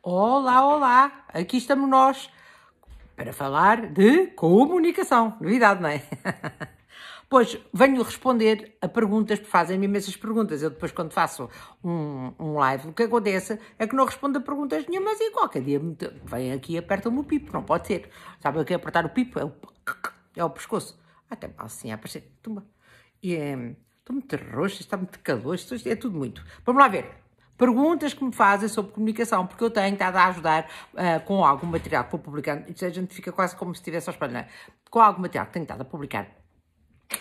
Olá, olá! Aqui estamos nós para falar de comunicação. Novidade, não é? Pois, venho responder a perguntas que fazem-me imensas perguntas. Eu depois, quando faço um, um, live, o que acontece é que não respondo a perguntas nenhumas e qualquer dia vem aqui e aperta me o pipo. Não pode ser. Sabe o que é apertar o pipo? É o, é o pescoço. Até ah, tá mal assim, a é aparecer. Tumba. E, é, estou muito roxo, está muito calor, é tudo muito. Vamos lá ver perguntas que me fazem sobre comunicação, porque eu tenho estado a ajudar uh, com algum material que vou publicando, e a gente fica quase como se estivesse aos espelho, é? com algum material que tenho estado a publicar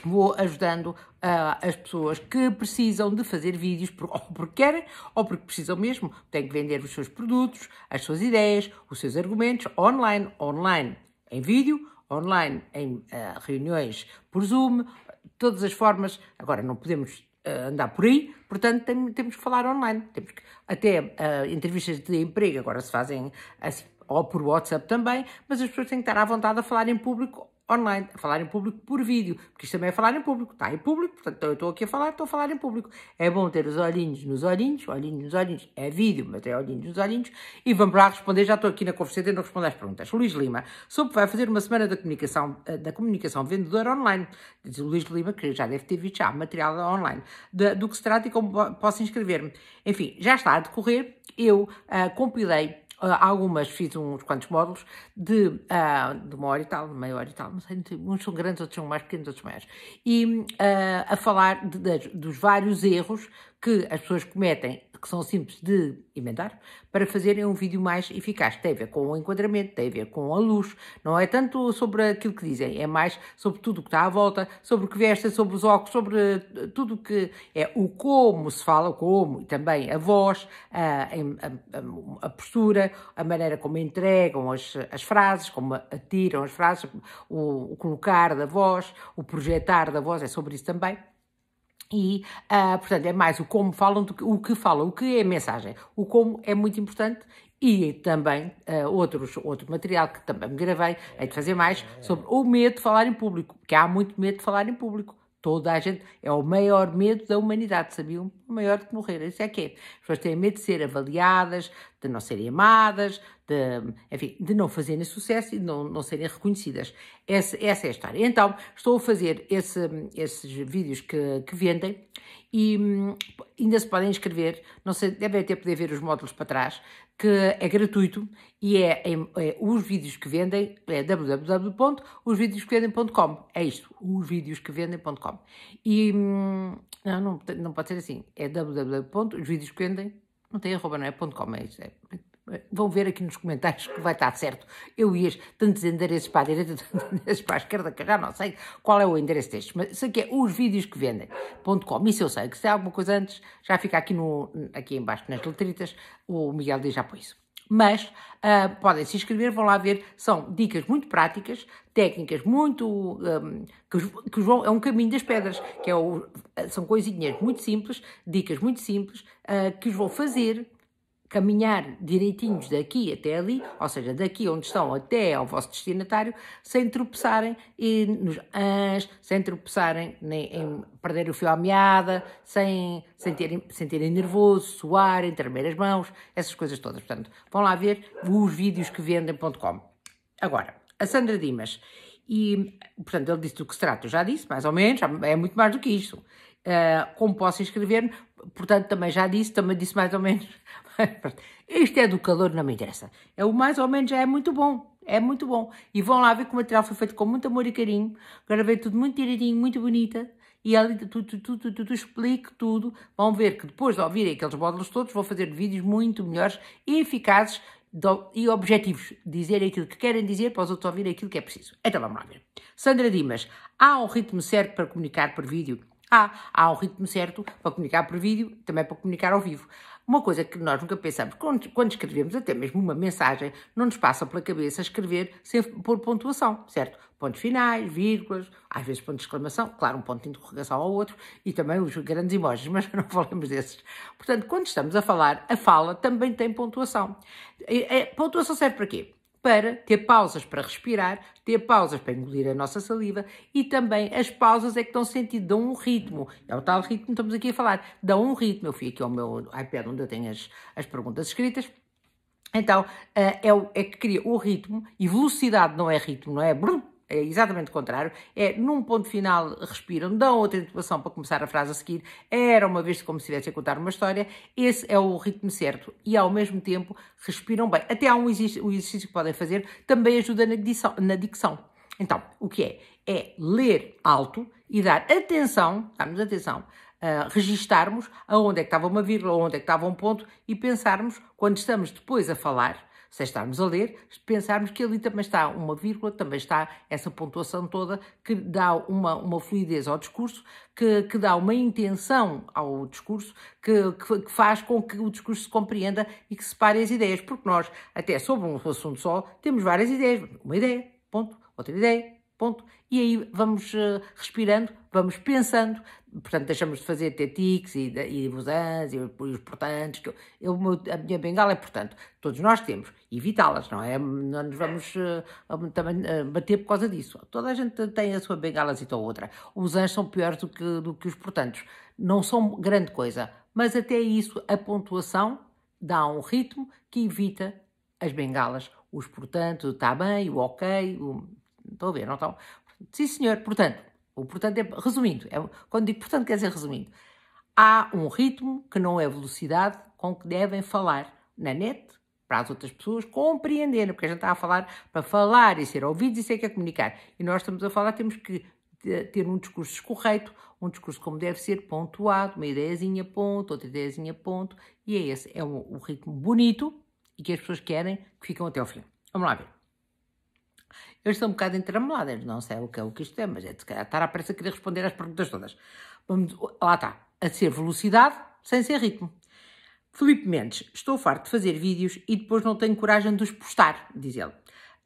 vou ajudando uh, as pessoas que precisam de fazer vídeos por, ou porque querem ou porque precisam mesmo. Têm que vender os seus produtos, as suas ideias, os seus argumentos online, online em vídeo, online em uh, reuniões por Zoom, todas as formas. Agora, não podemos eh, andar por aí, portanto tem, temos que falar online. Temos que, até uh, entrevistas de emprego agora se fazem assim, ou por WhatsApp também, mas as pessoas têm que estar à vontade a falar em público online, a falar em público por vídeo, porque isto também é falar em público, está em público, portanto então eu estou aqui a falar, estou a falar em público. É bom ter os olhinhos nos olhinhos, olhinhos nos olhinhos, é vídeo, mas é olhinhos nos olhinhos, e vamos lá responder, já estou aqui na conversa não responder as perguntas. Luís Lima, soube que vai fazer uma semana da comunicação, eh, da comunicação vendedora online, diz o Luís Lima, que já deve ter visto já material online, de, do que se trata e como posso inscrever-me. Enfim, já está a decorrer, eu uh, compilei ah, algumas fiz uns quantos módulos de, uh, de uma hora e tal, de meia hora e tal, não sei, uns são grandes, outros são mais pequenos, outros maiores, e uh, a falar de, de, dos vários erros que as pessoas cometem que são simples de emendar, para fazerem um vídeo mais eficaz. Tem a ver com o enquadramento, tem a ver com a luz, não é tanto sobre aquilo que dizem, é mais sobre tudo o que está à volta, sobre o que veste, sobre os óculos, sobre eh, tudo o que é o como se fala, como, e também a voz, a, a, a postura, a maneira como entregam as, as frases, como atiram as frases, o, o colocar da voz, o projetar da voz, é sobre isso também. E, uh, portanto, é mais o como falam do que o que falam, o que é mensagem. O como é muito importante e também uh, outros, outro material que também me gravei, hei de fazer mais, sobre o medo de falar em público, que há muito medo de falar em público. Toda a gente. É o maior medo da humanidade, sabiam? O maior de morrer. Isso é que é. As pessoas têm medo de ser avaliadas, de não serem amadas, de, enfim, de não fazerem sucesso e de não, não serem reconhecidas. Essa, essa é a história. Então, estou a fazer esse, esses vídeos que, que vendem e hum, ainda se podem inscrever. Não sei, devem até poder ver os módulos para trás que é gratuito e é, é, é os vídeos que vendem, é www.osvideosquevendem.com. É isto, osvideosquevendem.com. E hum, não, não, não pode ser assim, é www.osvideosquevendem, não tem arroba, não é ponto .com, é isto, é Vão ver aqui nos comentários que vai estar certo. Eu ia tantos endereços para a direita, tantos endereços para a esquerda, que eu já não sei qual é o endereço destes, mas isso aqui é os vídeos que vendem.com. Isso eu sei, que se há alguma coisa antes, já fica aqui, no, aqui embaixo nas letritas, o Miguel diz já por isso. Mas uh, podem se inscrever, vão lá ver, são dicas muito práticas, técnicas muito. Um, ah, que, que vão, é um caminho das pedras, que é o, são coisinhas muito simples, dicas muito simples, uh, que os vão fazer caminhar direitinhos daqui até ali, ou seja, daqui onde estão até ao vosso destinatário, sem tropeçarem e nos ans, sem tropeçarem nem, em perder o fio à meada, sem, sentirem, sem terem nervoso, suar, tremer as mãos, essas coisas todas. Portanto, vão lá ver os vídeos que vendem.com. Agora, a Sandra Dimas, e portanto ele disse do que se trata, eu já disse, mais ou menos, é muito mais do que isto. Uh, como posso inscrever-me? Portanto, também já disse, também disse mais ou menos, este é calor não me interessa. É o mais ou menos já é muito bom. É muito bom. E vão lá ver que o material foi feito com muito amor e carinho. Gravei tudo muito direitinho, muito bonita. E ali tudo tudo tudo explico tudo. Vão ver que depois de ouvirem aqueles módulos todos, vão fazer vídeos muito melhores e eficazes e objetivos. Dizer aquilo que querem dizer para os outros ouvirem aquilo que é preciso. Então vamos lá ver. Sandra Dimas, há um ritmo certo para comunicar por vídeo? Há. Há um ritmo certo para comunicar por vídeo, também para comunicar ao vivo. Uma coisa que nós nunca pensamos, quando, quando escrevemos até mesmo uma mensagem, não nos passa pela cabeça escrever sem pôr pontuação, certo? Pontos finais, vírgulas, às vezes ponto de exclamação, claro, um ponto de interrogação ao outro e também os grandes emojis, mas não falamos desses. Portanto, quando estamos a falar, a fala também tem pontuação. A é, pontuação serve para quê? para ter pausas para respirar, ter pausas para engolir a nossa saliva e também as pausas é que dão sentido, dão um ritmo. É o tal ritmo que estamos aqui a falar, dão um ritmo. Eu fui aqui ao meu iPad onde eu tenho as, as perguntas escritas. Então, eh, é, é que cria o ritmo e velocidade não é ritmo, não é é exatamente o contrário, é num ponto final respiram, dão outra intubação para começar a frase a seguir, era uma vez como se estivesse a contar uma história, esse é o ritmo certo e ao mesmo tempo respiram bem. Até há um exercício, um exercício que podem fazer, também ajuda na dicção, na dicção. Então, o que é? É ler alto e dar atenção, darmos atenção, uh, registarmos aonde é que estava uma vírgula, onde é que estava um ponto e pensarmos, quando estamos depois a falar, sem estarmos a ler, pensarmos que ali também está uma vírgula, também está essa pontuação toda que dá uma, uma fluidez ao discurso, que, que dá uma intenção ao discurso, que, que, que faz com que o discurso se compreenda e que separe as ideias, porque nós, até sobre um assunto só, temos várias ideias. Uma ideia, ponto. Outra ideia, Ponto. E aí vamos eh, respirando, vamos pensando, portanto, deixamos de fazer tetiques e, e buzãs e, e, os portantes. Que eu, eu, a minha bengala é, portanto, todos nós temos, evitá-las, não é? Não nos vamos uh, também uh, bater por causa disso. Toda a gente tem a sua bengala e ou outra. Os anjos são piores do que, do que os portantes. Não são grande coisa, mas até isso a pontuação dá um ritmo que evita as bengalas. Os portantes, o está bem, o ok, o Estão a ver, não estão? Sim, senhor, portanto, o portanto é, resumindo, é, quando digo portanto quer dizer resumindo, há um ritmo que não é velocidade com que devem falar na net, para as outras pessoas compreenderem, porque a gente está a falar para falar e ser ouvidos e ser que é comunicar. E nós estamos a falar, temos que eh, ter um discurso correto, um discurso como deve ser, pontuado, uma ideiazinha, ponto, outra ideiazinha, ponto, e é esse, é um, um ritmo bonito e que as pessoas querem, que ficam até ao fim. Vamos lá ver. Eu estou um bocado entramulada, não sei o que é o que isto é, mas é de calhar estar à pressa querer responder às perguntas todas. Vamos, lá está, a ser velocidade sem ser ritmo. Felipe Mendes, estou farto de fazer vídeos e depois não tenho coragem de os postar, diz ele.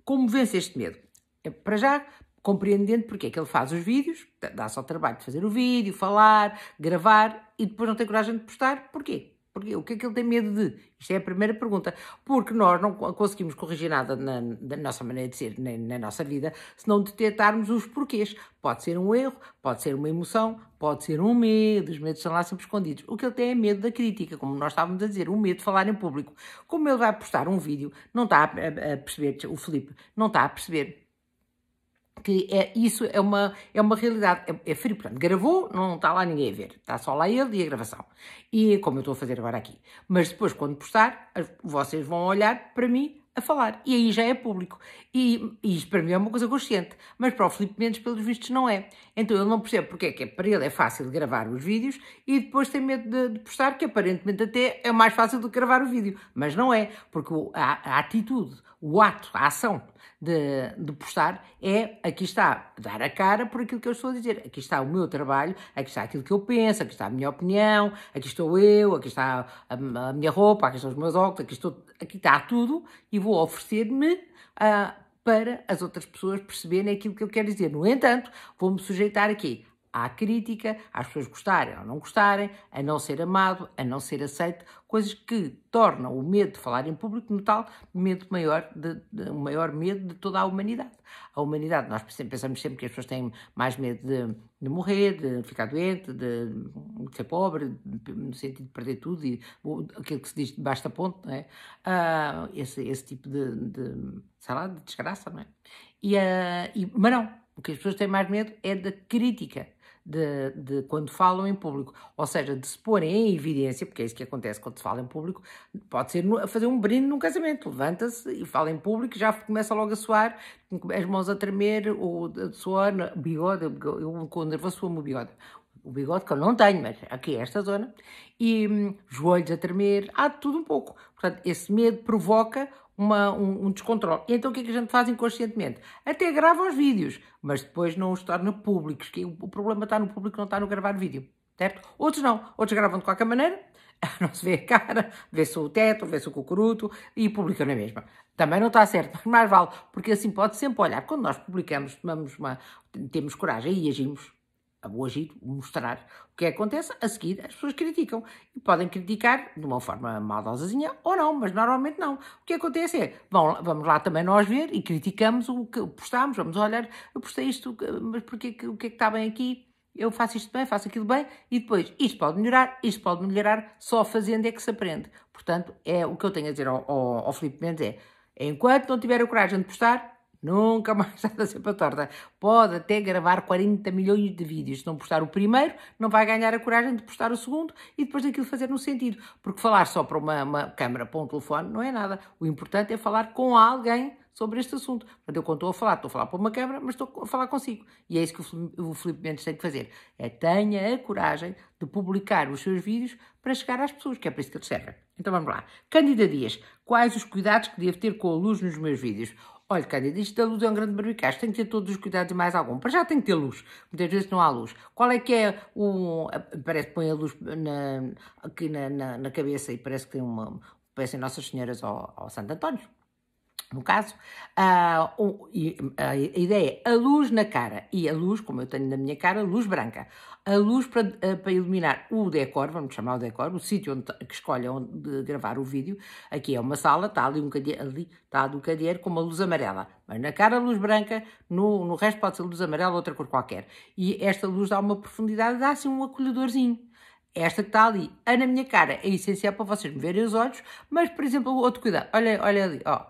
Como vence este medo? É, para já, compreendendo porque é que ele faz os vídeos, dá só trabalho de fazer o vídeo, falar, gravar e depois não tem coragem de postar, porquê? Porque, o que é que ele tem medo de? Isto é a primeira pergunta. Porque nós não conseguimos corrigir nada na, da nossa maneira de ser, na, na nossa vida, se não detectarmos os porquês. Pode ser um erro, pode ser uma emoção, pode ser um medo, os medos estão lá sempre escondidos. O que ele tem é medo da crítica, como nós estávamos a dizer, o medo de falar em público. Como ele vai postar um vídeo, não está a, a, a perceber, o Felipe não está a perceber que é, isso é uma, é uma realidade, é, é, frio, portanto, gravou, não está lá ninguém a ver, está só lá ele e a gravação, e como eu estou a fazer agora aqui, mas depois quando postar, vocês vão olhar para mim a falar, e aí já é público, e, e isto para mim é uma coisa consciente, mas para o Filipe Mendes, pelos vistos, não é, então ele não percebe porque é que é, para ele é fácil gravar os vídeos, e depois tem medo de, de postar, que aparentemente até é mais fácil do que gravar o vídeo, mas não é, porque a, a atitude, o ato, a ação de, de postar é aqui está, dar a cara por aquilo que eu estou a dizer, aqui está o meu trabalho, aqui está aquilo que eu penso, aqui está a minha opinião, aqui estou eu, aqui está a, a minha roupa, aqui estão os meus óculos, aqui, estou, aqui está tudo e vou oferecer-me uh, para as outras pessoas perceberem aquilo que eu quero dizer. No entanto, vou-me sujeitar aqui à crítica, às pessoas gostarem ou não gostarem, a não ser amado, a não ser aceito, coisas que tornam o medo de falar em público no tal medo maior, de, de, o maior medo de toda a humanidade. A humanidade, nós pensamos sempre que as pessoas têm mais medo de, de morrer, de ficar doente, de, de, ser pobre, no sentido de perder tudo, e, ou, aquilo que se diz de basta ponto, não é? Uh, esse, esse tipo de, sei lá, de desgraça, não é? E, uh, e, mas não, o que as pessoas têm mais medo é da crítica de, de, quando falam em público, ou seja, de se porem em evidência, porque é isso que acontece quando se fala em público, pode ser no, fazer um brinde num casamento, levanta-se e fala em público, já começa logo a suar, as mãos a tremer, ou a suar, bigode, eu com nervoso suo o bigode, o bigode que eu não tenho, mas aqui é esta zona, e hum, joelhos a tremer, há tudo um pouco. Portanto, esse medo provoca uma, um, um, descontrole. E então o que é que a gente faz inconscientemente? Até grava os vídeos, mas depois não os torna públicos, que o problema está no público, não está no gravar vídeo, certo? Outros não, outros gravam de qualquer maneira, não se vê a cara, vê-se o teto, vê-se o cocuruto e publicam na mesma. Também não está certo, mas mais vale, porque assim pode sempre olhar. Quando nós publicamos, tomamos uma, temos coragem e agimos, a boa giro, mostrar o é que acontece, a seguir as pessoas criticam. E podem criticar de uma forma maldosazinha ou não, mas normalmente não. O que acontece é, bom, vamos lá também nós ver e criticamos o que postámos vamos olhar, eu postei isto, mas porquê o que é que está bem aqui? Eu faço isto bem, faço aquilo bem, e depois isto pode melhorar, isto pode melhorar, só fazendo é que se aprende. Portanto, é o que eu tenho a dizer ao, ao, ao Filipe Mendes é, enquanto não tiver a coragem de postar, Nunca mais nada sempre a torta. Pode até gravar 40 milhões de vídeos. Se não postar o primeiro, não vai ganhar a coragem de postar o segundo e depois daquilo fazer no sentido. Porque falar só para uma, uma câmera, para um telefone, não é nada. O importante é falar com alguém sobre este assunto. Portanto, eu quando estou a falar, estou a falar para uma câmara, mas estou a falar consigo. E é isso que o Filipe Mendes tem que fazer. É tenha a coragem de publicar os seus vídeos para chegar às pessoas, que é para isso que eles servem. Então vamos lá. Candidatias. Dias, quais os cuidados que devo ter com a luz nos meus vídeos? Olha, Cândido, isto da luz é um grande barbicaço, tem que ter todos os cuidados e mais algum. Para já tem que ter luz, muitas vezes não há luz. Qual é que é o. Parece que põe a luz na, aqui na, na, na cabeça e parece que tem uma. em Nossas Senhoras ao, ao Santo António no caso, a, ah, ah, a, ideia é a luz na cara e a luz, como eu tenho na minha cara, luz branca. A luz para, ah, para iluminar o decor, vamos chamar o decor, o sítio onde, que escolhe onde gravar o vídeo. Aqui é uma sala, está ali um cadeiro, ali está do cadeiro com uma luz amarela. Mas na cara luz branca, no, no resto pode ser luz amarela, outra cor qualquer. E esta luz dá uma profundidade, dá assim um acolhedorzinho. Esta que está ali, a na minha cara, é essencial para vocês me verem os olhos, mas, por exemplo, outro cuidado, olha, olha ali, ó,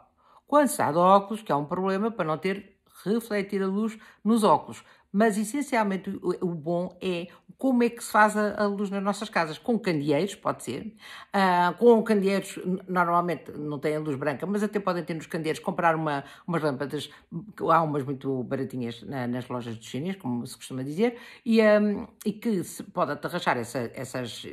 quando se há de óculos, que há é um problema para não ter refletir a luz nos óculos, mas essencialmente o, o, bom é como é que se faz a, a luz nas nossas casas. Com candeeiros, pode ser. Uh, com candeeiros, normalmente não têm luz branca, mas até podem ter nos candeeiros. Comprar uma, umas lâmpadas, há umas muito baratinhas na, nas lojas dos chineses, como se costuma dizer, e, um, e que se pode atarrachar essa, essas,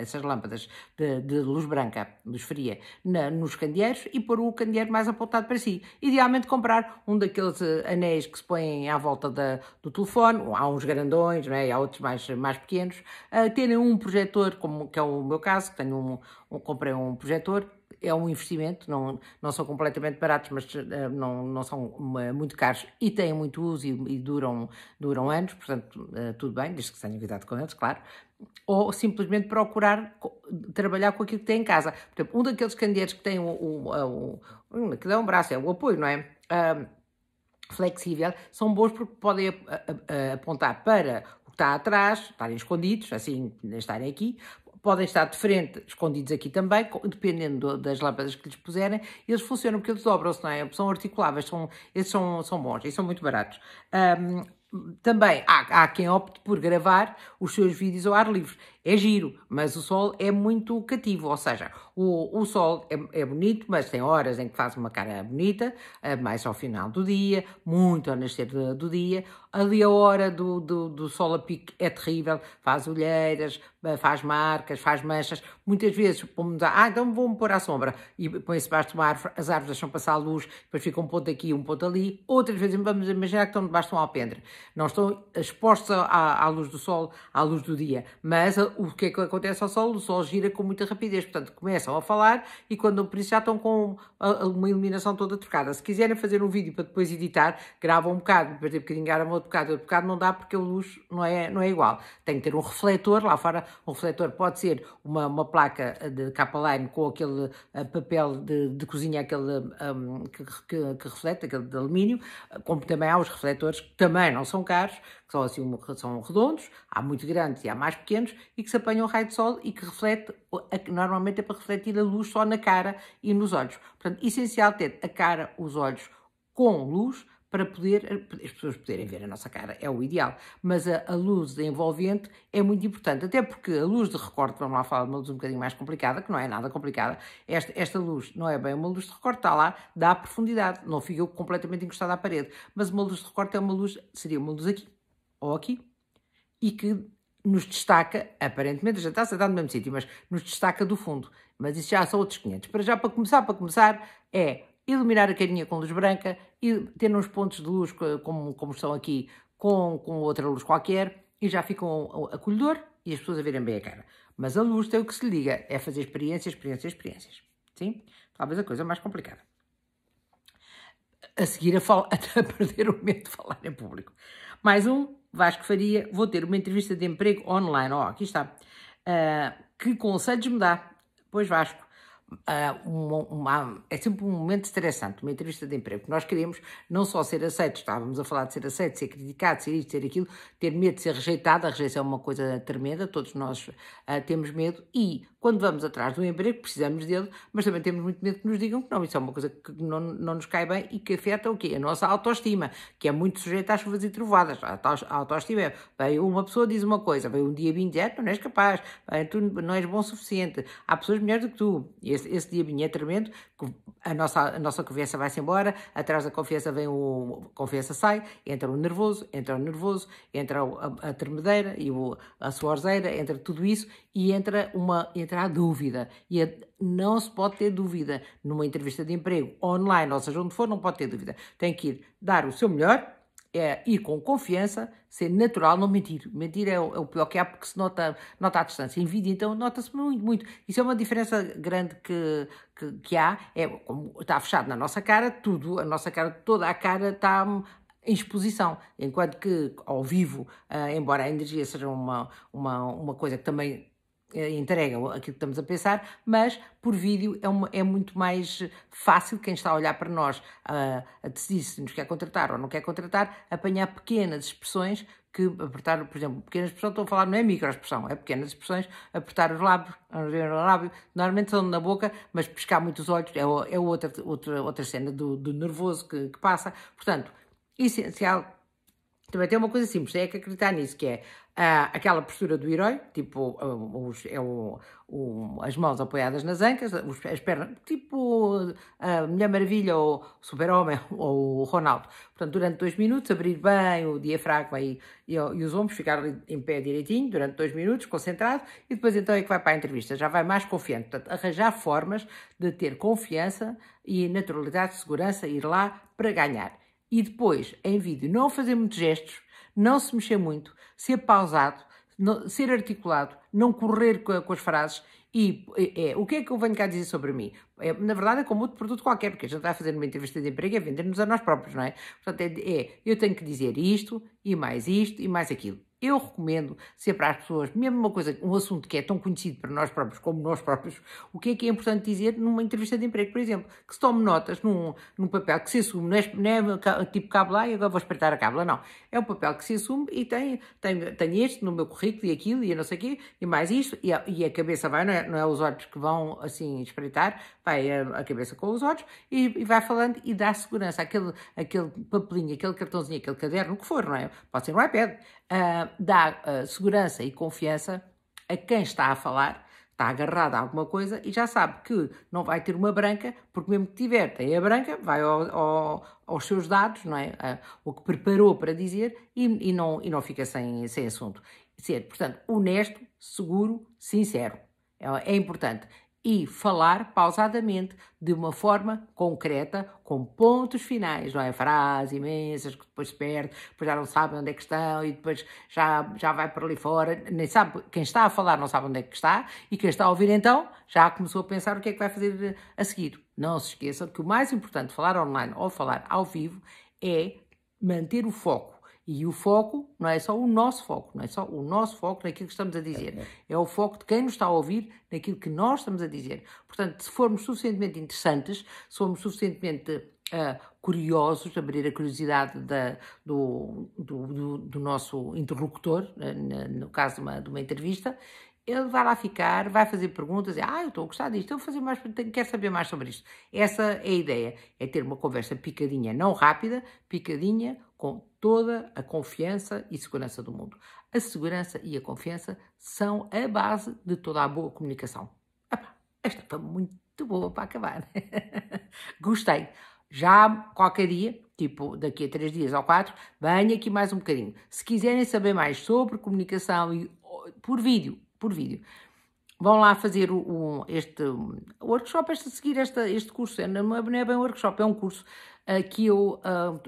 essas lâmpadas de, de, luz branca, luz fria, na, nos candeeiros e pôr o candeeiro mais apontado para si. Idealmente comprar um daqueles eh, anéis que se põem à volta da, do telefone telefone, há uns grandões, não é? há outros mais, mais pequenos, uh, terem um projetor, como que é o meu caso, que tenho um, um, comprei um projetor, é um investimento, não, não são completamente baratos, mas uh, não, não são eh, muito caros e têm muito uso e, e duram, duram anos, portanto, uh, tudo bem, desde que tenham cuidado com eles, claro. Ou simplesmente procurar trabalhar com aquilo que tem em casa. Por exemplo, um daqueles candeeiros que tem o. um, que dá é um braço, é o apoio, não é? flexível, são bons porque podem apontar para o que está atrás, estarem escondidos, assim, estarem aqui, podem estar de frente, escondidos aqui também, dependendo das lâmpadas que lhes puserem, eles funcionam porque eles dobram-se, não é? São articuláveis, são, esses são, são bons e são muito baratos. Um, também há, há, quem opte por gravar os seus vídeos ao ar livre é giro, mas o sol é muito cativo, ou seja, o, o sol é, é bonito, mas tem horas em que faz uma cara bonita, eh, mais ao final do dia, muito ao nascer do, do dia, ali a hora do, do, do, sol a pique é terrível, faz olheiras, eh, faz marcas, faz manchas, muitas vezes vamos a, ah, então vou-me pôr à sombra, e põe-se debaixo de uma árvore, as árvores deixam passar a luz, depois fica um ponto aqui, um ponto ali, outras vezes vamos imaginar que estão debaixo de um alpendre, não estão expostos à, à luz do sol, à luz do dia, mas o que é que acontece ao Sol? O Sol gira com muita rapidez, portanto começam a falar e quando por isso já estão com uma iluminação toda trocada. Se quiserem fazer um vídeo para depois editar, gravam um bocado, depois de um bocadinho outro bocado, outro bocado não dá porque a luz não é, não é igual. Tem que ter um refletor, lá fora um refletor pode ser uma, uma placa de capa line com aquele eh, papel de, de cozinha aquele, um, que, que, que reflete, aquele de alumínio, como também há os refletores que também não são caros, que são, assim, são redondos, há muito grandes e há mais pequenos, e que se apanha um raio de sol e que reflete, normalmente é para refletir a luz só na cara e nos olhos. Portanto, essencial ter a cara, os olhos com luz para poder as pessoas poderem ver a nossa cara, é o ideal. Mas a, a luz envolvente é muito importante, até porque a luz de recorte, vamos lá falar de uma luz um bocadinho mais complicada, que não é nada complicada, esta, esta luz não é bem uma luz de recorte, está lá, dá profundidade, não fica completamente encostada à parede, mas uma luz de recorte é uma luz, seria uma luz aqui, ou aqui, e que nos destaca, aparentemente a gente está sentado no mesmo sítio, mas nos destaca do fundo. Mas isso já são outros 500. Para já, para começar, para começar, é iluminar a carinha com luz branca, e ter uns pontos de luz, como, como estão aqui, com, com outra luz qualquer, e já ficam um acolhedor e as pessoas a verem bem a cara. Mas a luz tem o que se liga, é fazer experiências, experiências, experiências. Sim? Talvez a coisa mais complicada. A seguir, a, fal... a perder o medo de falar em público. Mais um, Vasco Faria, vou ter uma entrevista de emprego online. Ó, oh, aqui está. Uh, que conselhos me dá? Pois Vasco, uma, uma, é sempre um momento estressante, uma entrevista de emprego, nós queremos não só ser aceitos, estávamos a falar de ser aceitos, ser criticados, ser isto, ser aquilo, ter medo de ser rejeitado, a rejeição é uma coisa tremenda, todos nós uh, temos medo e quando vamos atrás do emprego precisamos dele, mas também temos muito medo que nos digam que não, isso é uma coisa que não, não nos cai bem e que afeta o quê? A nossa autoestima, que é muito sujeita às chuvas e trovadas, a autoestima é, bem, uma pessoa diz uma coisa, vem um dia 20 diz, tu não és capaz, bem, tu não és bom o suficiente, há pessoas melhores do que tu, e esse, esse diabinho é tremendo, a nossa, a nossa confiança vai-se embora, atrás da confiança vem o... A confiança sai, entra o nervoso, entra o nervoso, entra a, a tremedeira e o, a suorzeira, entra tudo isso e entra, uma, entra a dúvida. E a, não se pode ter dúvida numa entrevista de emprego, online, ou seja, onde for, não pode ter dúvida. Tem que ir dar o seu melhor, é ir com confiança, ser natural, não mentir. Mentir é o, é o pior que há porque se nota, nota à distância. Em vídeo, então, nota-se muito, muito. Isso é uma diferença grande que, que, que há. É, como está fechado na nossa cara, tudo, a nossa cara, toda a cara está em exposição, enquanto que ao vivo, uh, embora a energia seja uma, uma, uma coisa que também eh, entrega aquilo que estamos a pensar, mas por vídeo é, uma, é muito mais fácil quem está a olhar para nós a, ah, a decidir se nos quer contratar ou não quer contratar, apanhar pequenas expressões que apertar, por exemplo, pequenas expressões, estou a falar, não é micro expressão é pequenas expressões, apertar os lábios, lábio, normalmente são na boca, mas pescar muito os olhos é, é outra, outra, outra cena do, do nervoso que, que passa. Portanto, essencial, também tem uma coisa simples, é que acreditar nisso, que é ah, aquela postura do herói, tipo ah, os, é o, o, as mãos apoiadas nas ancas, os, as pernas, tipo a ah, Mulher Maravilha ou Super-Homem ou Ronaldo. Portanto, durante dois minutos, abrir bem o diafragma e, e, e, os ombros, ficar em pé direitinho durante dois minutos, concentrado, e depois então é que vai para a entrevista, já vai mais confiante. Portanto, arranjar formas de ter confiança e naturalidade, segurança, ir lá para ganhar. E depois, em vídeo, não fazer muitos gestos, não se mexer muito, ser pausado, ser articulado, não correr com, as frases. E é, o que é que eu venho cá dizer sobre mim? É, na verdade, é como outro produto qualquer, porque a gente está a fazer uma entrevista de emprego e é vender-nos a nós próprios, não é? Portanto, é, é, eu tenho que dizer isto, e mais isto, e mais aquilo eu recomendo sempre às pessoas, mesmo uma coisa, um assunto que é tão conhecido para nós próprios como nós próprios, o que é que é importante dizer numa entrevista de emprego, por exemplo, que se tome notas num, num papel que se assume, não é, não é tipo cábula e agora vou espreitar a lá, não. É um papel que se assume e tem, tem, tem este no meu currículo e aquilo e não sei o quê, e mais isto, e a, e a cabeça vai, não é, não é, os olhos que vão assim espreitar, vai a, a cabeça com os olhos e, e, vai falando e dá segurança, aquele, aquele papelinho, aquele cartãozinho, aquele caderno, o que for, não é? Pode ser um iPad. Uh, dá uh, segurança e confiança a quem está a falar, está agarrado a alguma coisa e já sabe que não vai ter uma branca, porque mesmo que tiver, tem a branca, vai ao, ao, aos seus dados, não é? A, ah, o que preparou para dizer e, e, não, e não fica sem, sem assunto. Ser, portanto, honesto, seguro, sincero. é, é importante e falar pausadamente, de uma forma concreta, com pontos finais, não é? Frases imensas que depois se perde, depois já não sabe onde é que estão e depois já, já vai para ali fora, nem sabe, quem está a falar não sabe onde é que está e quem está a ouvir então já começou a pensar o que é que vai fazer a seguir. Não se esqueçam que o mais importante de falar online ou falar ao vivo é manter o foco e o foco não é só o nosso foco, não é só o nosso foco naquilo que estamos a dizer. É, é. é o foco de quem nos está a ouvir naquilo que nós estamos a dizer. Portanto, se formos suficientemente interessantes, se formos suficientemente uh, curiosos, abrir a curiosidade da, do, do, do, do, nosso interlocutor, uh, no caso de uma, de uma entrevista, ele vai lá ficar, vai fazer perguntas, ah, eu estou a gostar disto, eu vou fazer mais, quero saber mais sobre isto. Essa é a ideia, é ter uma conversa picadinha, não rápida, picadinha, com toda a confiança e segurança do mundo. A segurança e a confiança são a base de toda a boa comunicação. Epá, esta foi muito boa para acabar. Gostei. Já qualquer dia, tipo daqui a três dias ou quatro, venho aqui mais um bocadinho. Se quiserem saber mais sobre comunicação e por vídeo por vídeo. Vão lá fazer o, o, este workshop, este, seguir esta, este curso. É, é, não é bem um workshop, é um curso uh, que eu uh,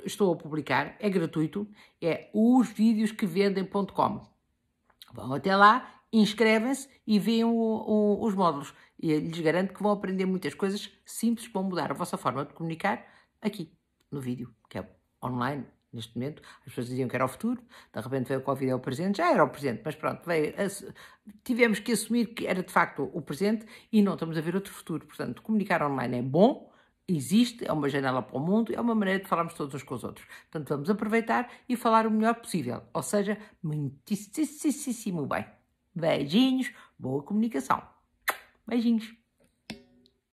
estou a publicar. É gratuito. É osvideosquevendem.com. Vão até lá, inscrevem-se e veem o, o, os módulos. E lhes garanto que vão aprender muitas coisas simples para mudar a vossa forma de comunicar aqui no vídeo, que é online Neste momento, as pessoas diziam que era o futuro, de repente veio o Covid, é o presente, já era o presente, mas pronto, veio, tivemos que assumir que era de facto o presente e não estamos a ver outro futuro. Portanto, comunicar online é bom, existe, é uma janela para o mundo, é uma maneira de falarmos todos uns com os outros. Portanto, vamos aproveitar e falar o melhor possível, ou seja, muitíssimo bem. Beijinhos, boa comunicação. Beijinhos.